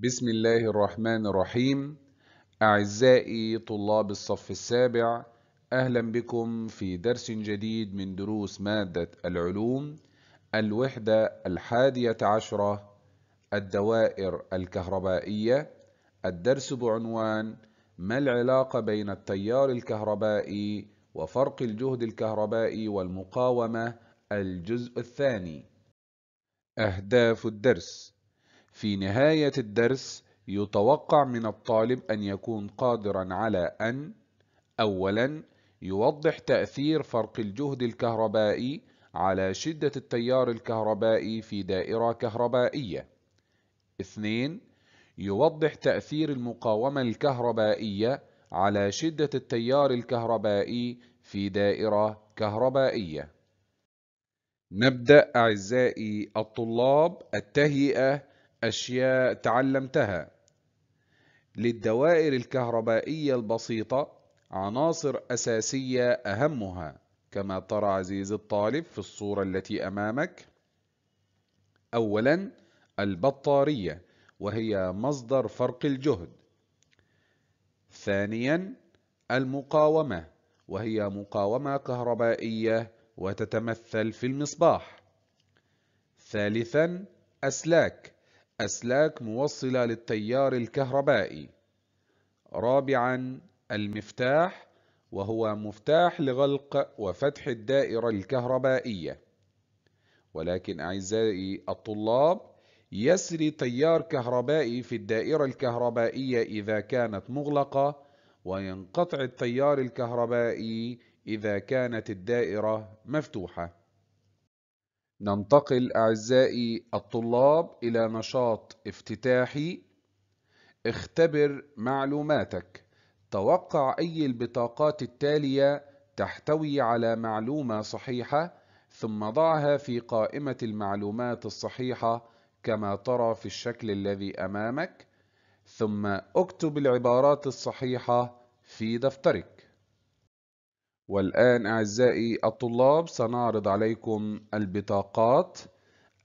بسم الله الرحمن الرحيم أعزائي طلاب الصف السابع أهلا بكم في درس جديد من دروس مادة العلوم الوحدة الحادية عشرة الدوائر الكهربائية الدرس بعنوان ما العلاقة بين التيار الكهربائي وفرق الجهد الكهربائي والمقاومة الجزء الثاني أهداف الدرس في نهاية الدرس يتوقع من الطالب أن يكون قادرا على أن أولا يوضح تأثير فرق الجهد الكهربائي على شدة التيار الكهربائي في دائرة كهربائية اثنين يوضح تأثير المقاومة الكهربائية على شدة التيار الكهربائي في دائرة كهربائية نبدأ أعزائي الطلاب التهيئة أشياء تعلمتها للدوائر الكهربائية البسيطة عناصر أساسية أهمها كما ترى عزيزي الطالب في الصورة التي أمامك أولا البطارية وهي مصدر فرق الجهد ثانيا المقاومة وهي مقاومة كهربائية وتتمثل في المصباح ثالثا أسلاك أسلاك موصلة للتيار الكهربائي رابعا المفتاح وهو مفتاح لغلق وفتح الدائرة الكهربائية ولكن أعزائي الطلاب يسري تيار كهربائي في الدائرة الكهربائية إذا كانت مغلقة وينقطع التيار الكهربائي إذا كانت الدائرة مفتوحة ننتقل أعزائي الطلاب إلى نشاط افتتاحي اختبر معلوماتك توقع أي البطاقات التالية تحتوي على معلومة صحيحة ثم ضعها في قائمة المعلومات الصحيحة كما ترى في الشكل الذي أمامك ثم اكتب العبارات الصحيحة في دفترك والآن أعزائي الطلاب سنعرض عليكم البطاقات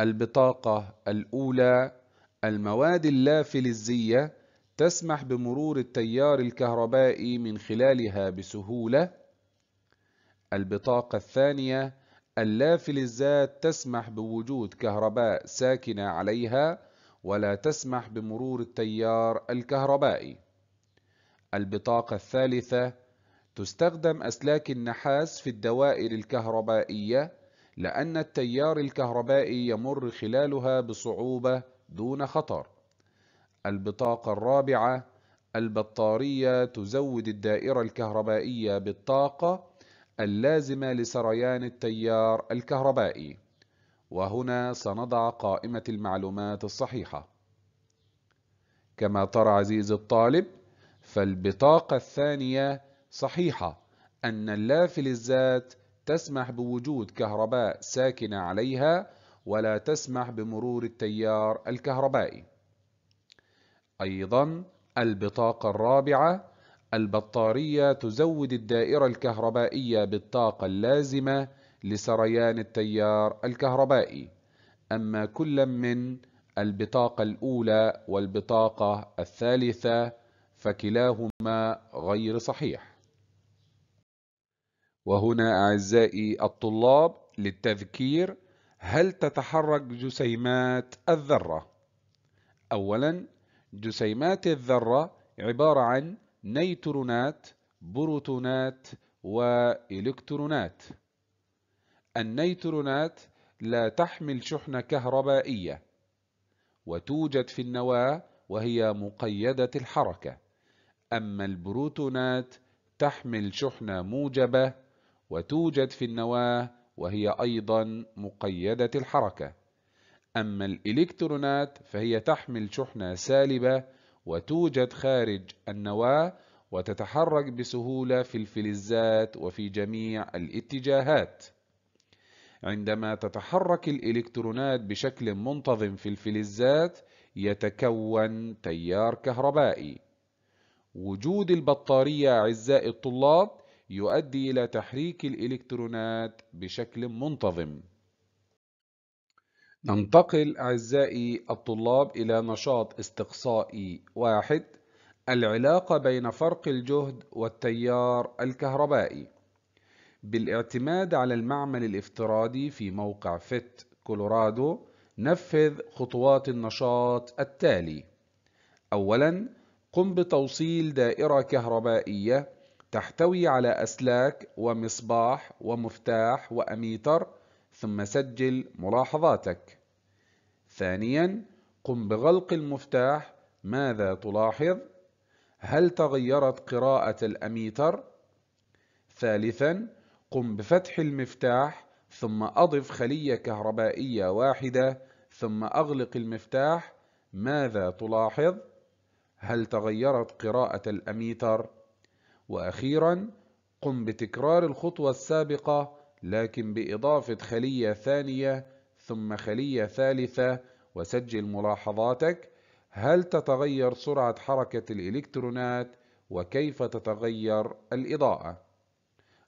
البطاقة الأولى المواد اللافلزية تسمح بمرور التيار الكهربائي من خلالها بسهولة البطاقة الثانية اللافلزات تسمح بوجود كهرباء ساكنة عليها ولا تسمح بمرور التيار الكهربائي البطاقة الثالثة تستخدم أسلاك النحاس في الدوائر الكهربائية لأن التيار الكهربائي يمر خلالها بصعوبة دون خطر البطاقة الرابعة البطارية تزود الدائرة الكهربائية بالطاقة اللازمة لسريان التيار الكهربائي وهنا سنضع قائمة المعلومات الصحيحة كما ترى عزيزي الطالب فالبطاقة الثانية صحيحة أن اللافل الذات تسمح بوجود كهرباء ساكنة عليها ولا تسمح بمرور التيار الكهربائي. أيضا البطاقة الرابعة البطارية تزود الدائرة الكهربائية بالطاقة اللازمة لسريان التيار الكهربائي، أما كل من البطاقة الأولى والبطاقة الثالثة فكلاهما غير صحيح. وهنا أعزائي الطلاب للتذكير هل تتحرك جسيمات الذرة؟ أولا جسيمات الذرة عبارة عن نيترونات بروتونات وإلكترونات النيترونات لا تحمل شحنة كهربائية وتوجد في النواة وهي مقيدة الحركة أما البروتونات تحمل شحنة موجبة وتوجد في النواة وهي أيضا مقيدة الحركة أما الإلكترونات فهي تحمل شحنة سالبة وتوجد خارج النواة وتتحرك بسهولة في الفلزات وفي جميع الاتجاهات عندما تتحرك الإلكترونات بشكل منتظم في الفلزات يتكون تيار كهربائي وجود البطارية أعزائي الطلاب يؤدي إلى تحريك الإلكترونات بشكل منتظم ننتقل أعزائي الطلاب إلى نشاط استقصائي واحد العلاقة بين فرق الجهد والتيار الكهربائي بالاعتماد على المعمل الافتراضي في موقع فيت كولورادو نفذ خطوات النشاط التالي أولا قم بتوصيل دائرة كهربائية تحتوي على أسلاك ومصباح ومفتاح وأميتر ثم سجل ملاحظاتك ثانيا قم بغلق المفتاح ماذا تلاحظ؟ هل تغيرت قراءة الأميتر؟ ثالثا قم بفتح المفتاح ثم أضف خلية كهربائية واحدة ثم أغلق المفتاح ماذا تلاحظ؟ هل تغيرت قراءة الأميتر؟ وأخيرا قم بتكرار الخطوة السابقة لكن بإضافة خلية ثانية ثم خلية ثالثة وسجل ملاحظاتك هل تتغير سرعة حركة الإلكترونات وكيف تتغير الإضاءة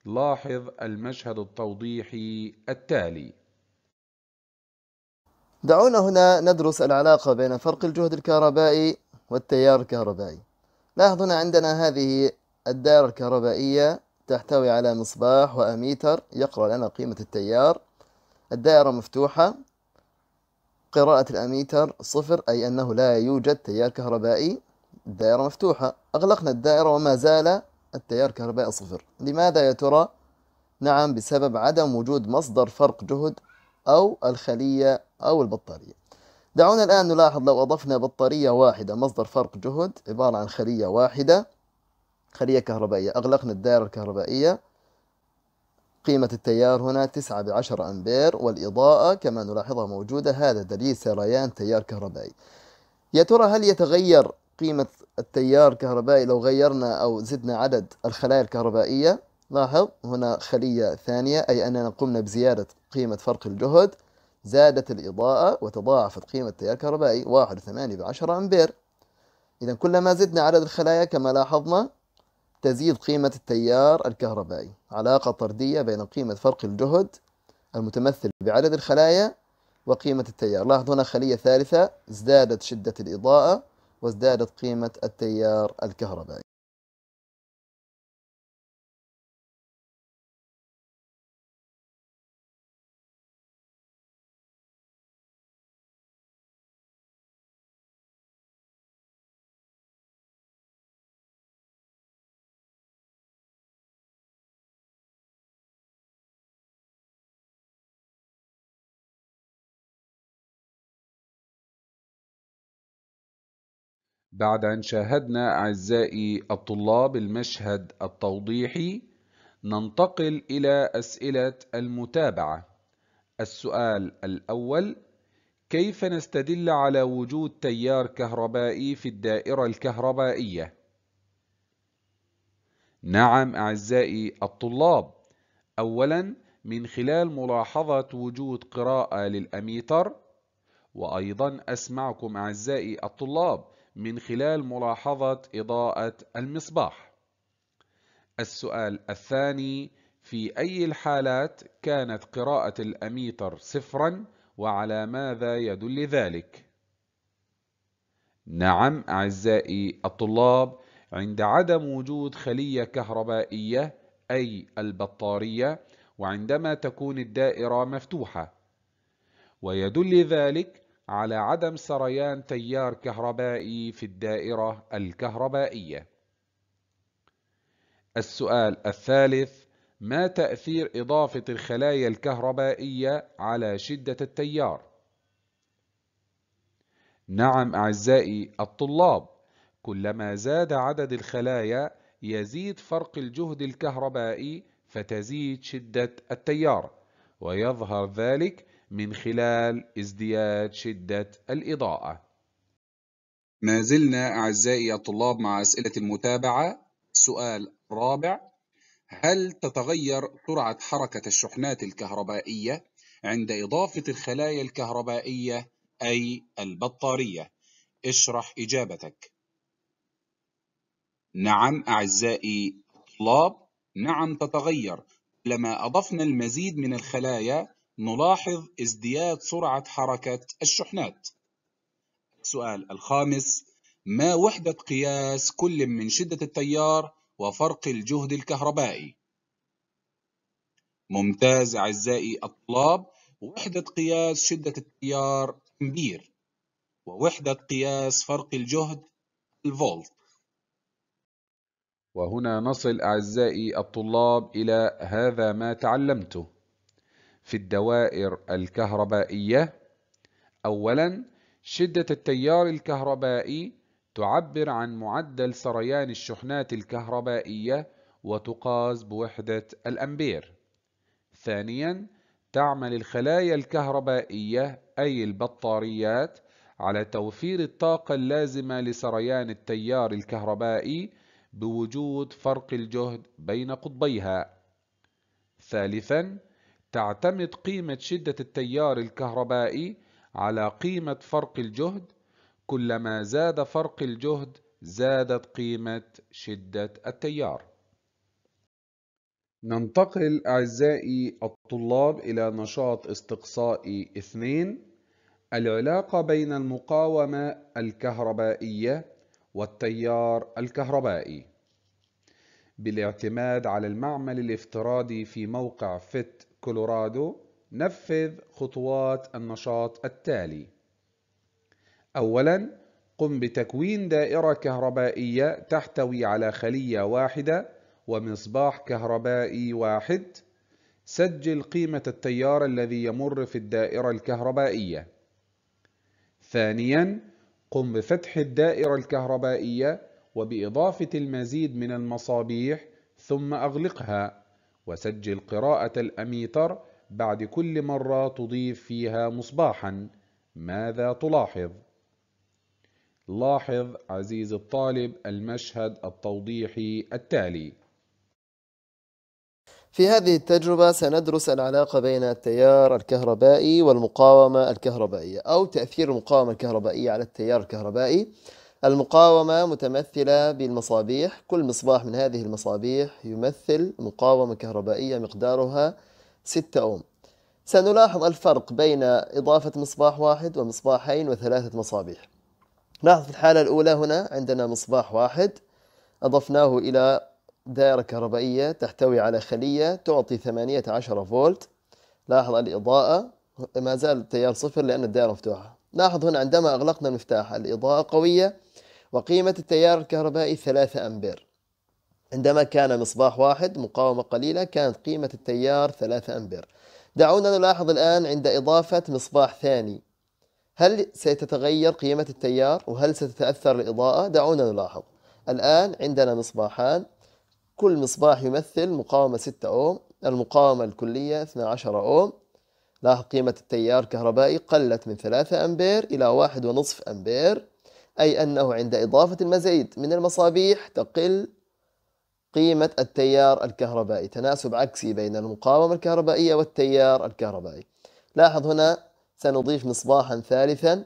لاحظ المشهد التوضيحي التالي دعونا هنا ندرس العلاقة بين فرق الجهد الكهربائي والتيار الكهربائي لاحظنا عندنا هذه الدائرة الكهربائية تحتوي على مصباح وأميتر يقرأ لنا قيمة التيار الدائرة مفتوحة قراءة الأميتر صفر أي أنه لا يوجد تيار كهربائي الدائرة مفتوحة أغلقنا الدائرة وما زال التيار الكهربائي صفر لماذا يا ترى؟ نعم بسبب عدم وجود مصدر فرق جهد أو الخلية أو البطارية دعونا الآن نلاحظ لو أضفنا بطارية واحدة مصدر فرق جهد عبارة عن خلية واحدة خلية كهربائية أغلقنا الدائرة الكهربائية قيمة التيار هنا تسعة بعشر أمبير والإضاءة كما نلاحظها موجودة هذا دليل سريان تيار كهربائي يا ترى هل يتغير قيمة التيار الكهربائي لو غيرنا أو زدنا عدد الخلايا الكهربائية لاحظ هنا خلية ثانية أي أننا قمنا بزيادة قيمة فرق الجهد زادت الإضاءة وتضاعفت قيمة التيار الكهربائي واحد ثمانية بعشرة أمبير إذا كلما زدنا عدد الخلايا كما لاحظنا تزيد قيمة التيار الكهربائي علاقة طردية بين قيمة فرق الجهد المتمثل بعدد الخلايا وقيمة التيار لاحظ هنا خلية ثالثة ازدادت شدة الإضاءة وازدادت قيمة التيار الكهربائي بعد أن شاهدنا أعزائي الطلاب المشهد التوضيحي ننتقل إلى أسئلة المتابعة السؤال الأول كيف نستدل على وجود تيار كهربائي في الدائرة الكهربائية؟ نعم أعزائي الطلاب أولا من خلال ملاحظة وجود قراءة للأميتر وأيضا أسمعكم أعزائي الطلاب من خلال ملاحظة إضاءة المصباح السؤال الثاني في أي الحالات كانت قراءة الأميتر صفرا وعلى ماذا يدل ذلك؟ نعم أعزائي الطلاب عند عدم وجود خلية كهربائية أي البطارية وعندما تكون الدائرة مفتوحة ويدل ذلك على عدم سريان تيار كهربائي في الدائرة الكهربائية. السؤال الثالث: ما تأثير إضافة الخلايا الكهربائية على شدة التيار؟ نعم أعزائي الطلاب، كلما زاد عدد الخلايا يزيد فرق الجهد الكهربائي فتزيد شدة التيار، ويظهر ذلك من خلال ازدياد شدة الإضاءة ما زلنا أعزائي الطلاب مع أسئلة المتابعة سؤال رابع هل تتغير سرعة حركة الشحنات الكهربائية عند إضافة الخلايا الكهربائية أي البطارية؟ اشرح إجابتك نعم أعزائي الطلاب نعم تتغير لما أضفنا المزيد من الخلايا نلاحظ ازدياد سرعة حركة الشحنات السؤال الخامس ما وحدة قياس كل من شدة التيار وفرق الجهد الكهربائي؟ ممتاز أعزائي الطلاب وحدة قياس شدة التيار أمبير ووحدة قياس فرق الجهد الفولت وهنا نصل أعزائي الطلاب إلى هذا ما تعلمته في الدوائر الكهربائية أولا شدة التيار الكهربائي تعبر عن معدل سريان الشحنات الكهربائية وتقاس بوحدة الأمبير ثانيا تعمل الخلايا الكهربائية أي البطاريات على توفير الطاقة اللازمة لسريان التيار الكهربائي بوجود فرق الجهد بين قطبيها ثالثا تعتمد قيمة شدة التيار الكهربائي على قيمة فرق الجهد كلما زاد فرق الجهد زادت قيمة شدة التيار ننتقل أعزائي الطلاب إلى نشاط استقصائي اثنين العلاقة بين المقاومة الكهربائية والتيار الكهربائي بالاعتماد على المعمل الافتراضي في موقع فت كولورادو نفذ خطوات النشاط التالي أولا قم بتكوين دائرة كهربائية تحتوي على خلية واحدة ومصباح كهربائي واحد سجل قيمة التيار الذي يمر في الدائرة الكهربائية ثانيا قم بفتح الدائرة الكهربائية وبإضافة المزيد من المصابيح ثم أغلقها وسجل قراءة الأميتر بعد كل مرة تضيف فيها مصباحا ماذا تلاحظ؟ لاحظ عزيزي الطالب المشهد التوضيحي التالي في هذه التجربة سندرس العلاقة بين التيار الكهربائي والمقاومة الكهربائية أو تأثير المقاومة الكهربائية على التيار الكهربائي المقاومة متمثلة بالمصابيح كل مصباح من هذه المصابيح يمثل مقاومة كهربائية مقدارها 6 أوم سنلاحظ الفرق بين إضافة مصباح واحد ومصباحين وثلاثة مصابيح لاحظ في الحالة الأولى هنا عندنا مصباح واحد أضفناه إلى دائرة كهربائية تحتوي على خلية تعطي 18 فولت لاحظ الإضاءة ما زال التيار صفر لأن الدائرة مفتوحة لاحظ هنا عندما أغلقنا المفتاح الإضاءة قوية وقيمة التيار الكهربائي 3 أمبير عندما كان مصباح واحد مقاومة قليلة كانت قيمة التيار 3 أمبير دعونا نلاحظ الآن عند إضافة مصباح ثاني هل ستتغير قيمة التيار وهل ستتأثر الإضاءة؟ دعونا نلاحظ الآن عندنا مصباحان كل مصباح يمثل مقاومة 6 أوم المقاومة الكلية 12 أوم لاحظ قيمة التيار الكهربائي قلت من 3 أمبير إلى 1.5 أمبير أي أنه عند إضافة المزيد من المصابيح تقل قيمة التيار الكهربائي تناسب عكسي بين المقاومة الكهربائية والتيار الكهربائي لاحظ هنا سنضيف مصباحا ثالثا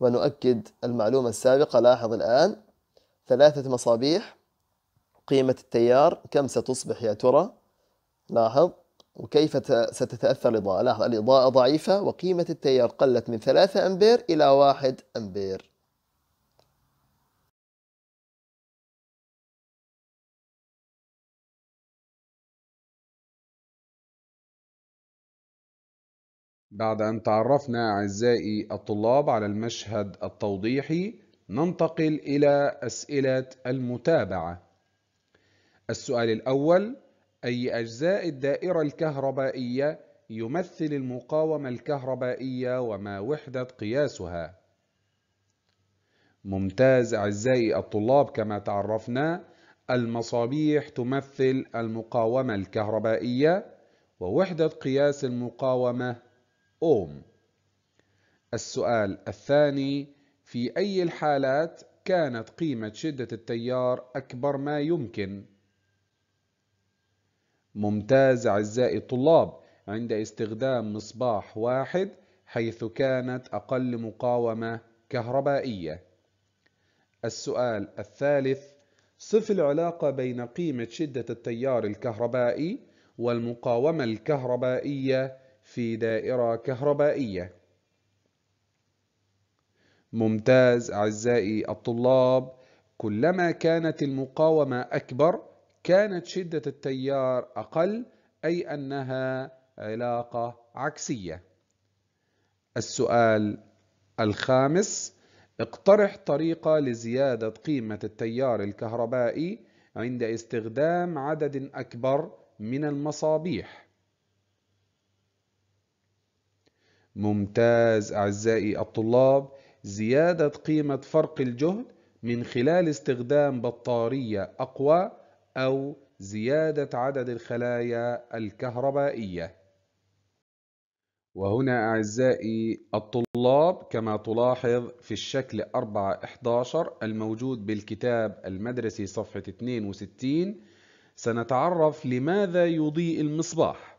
ونؤكد المعلومة السابقة لاحظ الآن ثلاثة مصابيح قيمة التيار كم ستصبح يا ترى لاحظ وكيف ستتأثر الإضاءة لاحظ الإضاءة ضعيفة وقيمة التيار قلت من 3 أمبير إلى 1 أمبير بعد أن تعرفنا أعزائي الطلاب على المشهد التوضيحي ننتقل إلى أسئلة المتابعة السؤال الأول أي أجزاء الدائرة الكهربائية يمثل المقاومة الكهربائية وما وحدة قياسها؟ ممتاز أعزائي الطلاب كما تعرفنا المصابيح تمثل المقاومة الكهربائية ووحدة قياس المقاومة أوم السؤال الثاني في أي الحالات كانت قيمة شدة التيار أكبر ما يمكن؟ ممتاز أعزائي الطلاب عند استخدام مصباح واحد حيث كانت أقل مقاومة كهربائية السؤال الثالث صف العلاقة بين قيمة شدة التيار الكهربائي والمقاومة الكهربائية في دائرة كهربائية ممتاز أعزائي الطلاب كلما كانت المقاومة أكبر كانت شدة التيار أقل أي أنها علاقة عكسية السؤال الخامس اقترح طريقة لزيادة قيمة التيار الكهربائي عند استخدام عدد أكبر من المصابيح ممتاز أعزائي الطلاب زيادة قيمة فرق الجهد من خلال استخدام بطارية أقوى أو زيادة عدد الخلايا الكهربائية وهنا أعزائي الطلاب كما تلاحظ في الشكل 4.11 الموجود بالكتاب المدرسي صفحة 62 سنتعرف لماذا يضيء المصباح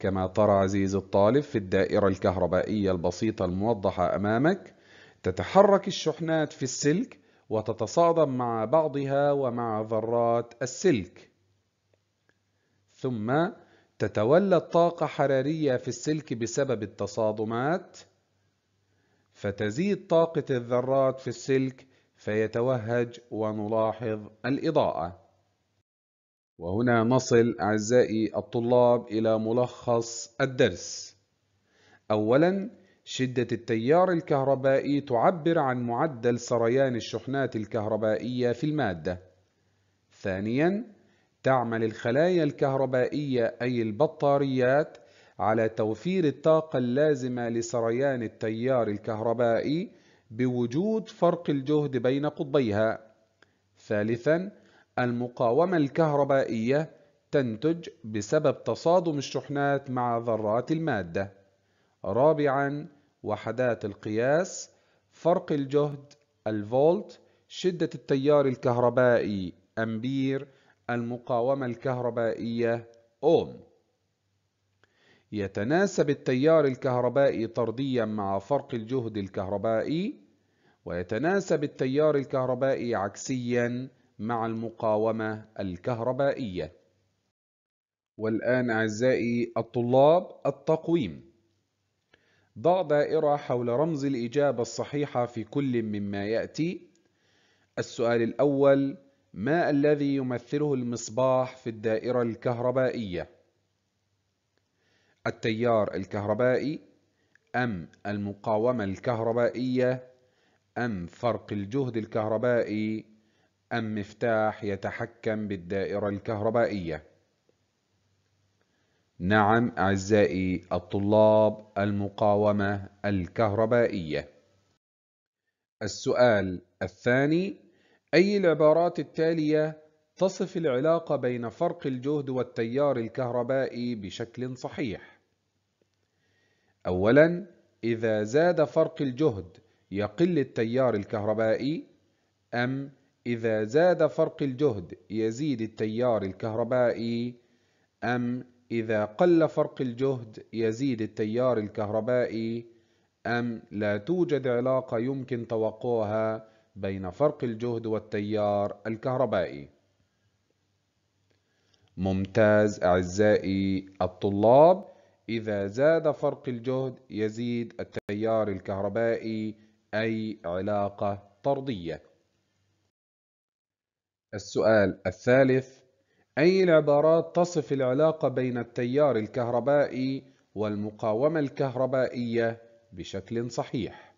كما ترى عزيزي الطالب في الدائرة الكهربائية البسيطة الموضحة أمامك تتحرك الشحنات في السلك وتتصادم مع بعضها ومع ذرات السلك ثم تتولد طاقة حرارية في السلك بسبب التصادمات فتزيد طاقة الذرات في السلك فيتوهج ونلاحظ الإضاءة وهنا نصل أعزائي الطلاب إلى ملخص الدرس أولا شدة التيار الكهربائي تعبر عن معدل سريان الشحنات الكهربائية في المادة ثانيا تعمل الخلايا الكهربائية أي البطاريات على توفير الطاقة اللازمة لسريان التيار الكهربائي بوجود فرق الجهد بين قطبيها ثالثا المقاومة الكهربائية تنتج بسبب تصادم الشحنات مع ذرات المادة رابعا وحدات القياس فرق الجهد الفولت شدة التيار الكهربائي أمبير المقاومة الكهربائية أوم يتناسب التيار الكهربائي طرديا مع فرق الجهد الكهربائي ويتناسب التيار الكهربائي عكسيا مع المقاومة الكهربائية والآن أعزائي الطلاب التقويم ضع دائرة حول رمز الإجابة الصحيحة في كل مما يأتي السؤال الأول ما الذي يمثله المصباح في الدائرة الكهربائية؟ التيار الكهربائي أم المقاومة الكهربائية أم فرق الجهد الكهربائي أم مفتاح يتحكم بالدائرة الكهربائية؟ نعم أعزائي الطلاب المقاومة الكهربائية السؤال الثاني أي العبارات التالية تصف العلاقة بين فرق الجهد والتيار الكهربائي بشكل صحيح؟ أولاً إذا زاد فرق الجهد يقل التيار الكهربائي أم إذا زاد فرق الجهد يزيد التيار الكهربائي أم إذا قل فرق الجهد يزيد التيار الكهربائي أم لا توجد علاقة يمكن توقعها بين فرق الجهد والتيار الكهربائي ممتاز أعزائي الطلاب إذا زاد فرق الجهد يزيد التيار الكهربائي أي علاقة طردية السؤال الثالث أي العبارات تصف العلاقة بين التيار الكهربائي والمقاومة الكهربائية بشكل صحيح؟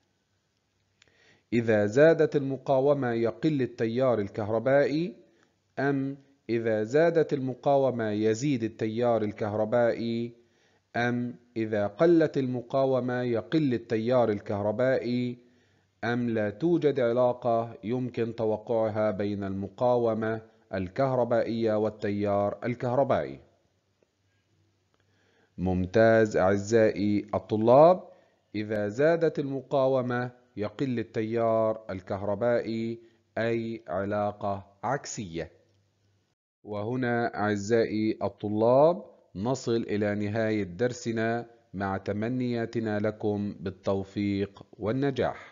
إذا زادت المقاومة يقل التيار الكهربائي أم إذا زادت المقاومة يزيد التيار الكهربائي أم إذا قلت المقاومة يقل التيار الكهربائي أم لا توجد علاقة يمكن توقعها بين المقاومة الكهربائية والتيار الكهربائي ممتاز أعزائي الطلاب إذا زادت المقاومة يقل التيار الكهربائي أي علاقة عكسية وهنا أعزائي الطلاب نصل إلى نهاية درسنا مع تمنياتنا لكم بالتوفيق والنجاح